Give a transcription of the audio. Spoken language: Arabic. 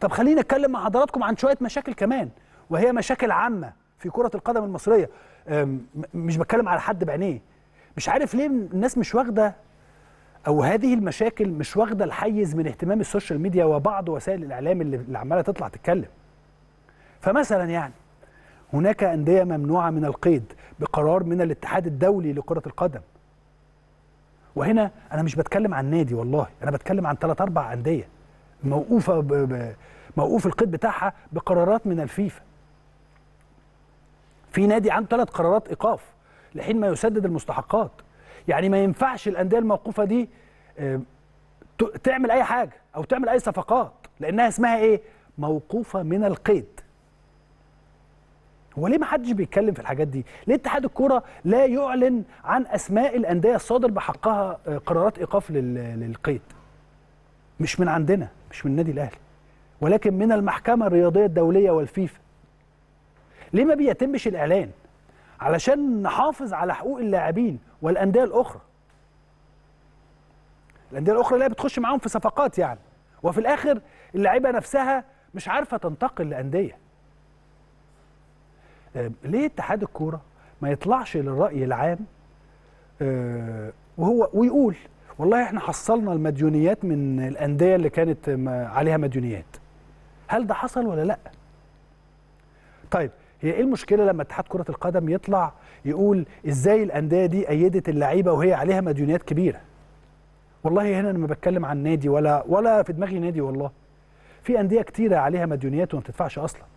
طب خليني اتكلم مع حضراتكم عن شويه مشاكل كمان وهي مشاكل عامه في كره القدم المصريه مش بتكلم على حد بعينيه مش عارف ليه الناس مش واخده او هذه المشاكل مش واخده الحيز من اهتمام السوشيال ميديا وبعض وسائل الاعلام اللي عماله تطلع تتكلم فمثلا يعني هناك انديه ممنوعه من القيد بقرار من الاتحاد الدولي لكره القدم وهنا انا مش بتكلم عن نادي والله انا بتكلم عن ثلاث اربع انديه موقوفه ب... ب... موقوف القيد بتاعها بقرارات من الفيفا في نادي عنده ثلاث قرارات ايقاف لحين ما يسدد المستحقات يعني ما ينفعش الانديه الموقوفه دي آه، تعمل اي حاجه او تعمل اي صفقات لانها اسمها ايه موقوفه من القيد هو ليه ما حدش بيتكلم في الحاجات دي ليه اتحاد الكوره لا يعلن عن اسماء الانديه الصادر بحقها آه، قرارات ايقاف للقيد مش من عندنا مش من النادي الاهلي ولكن من المحكمه الرياضيه الدوليه والفيفا ليه ما بيتمش الاعلان علشان نحافظ على حقوق اللاعبين والانديه الاخرى الانديه الاخرى لا بتخش معاهم في صفقات يعني وفي الاخر اللعيبه نفسها مش عارفه تنتقل لانديه آه، ليه اتحاد الكوره ما يطلعش للراي العام آه، وهو ويقول والله احنا حصلنا المديونيات من الانديه اللي كانت عليها مديونيات هل ده حصل ولا لا طيب هي ايه المشكله لما اتحاد كره القدم يطلع يقول ازاي الانديه دي ايدت اللعيبه وهي عليها مديونيات كبيره والله هنا انا ما بتكلم عن نادي ولا ولا في دماغي نادي والله في انديه كتيره عليها مديونيات وما بتدفعش اصلا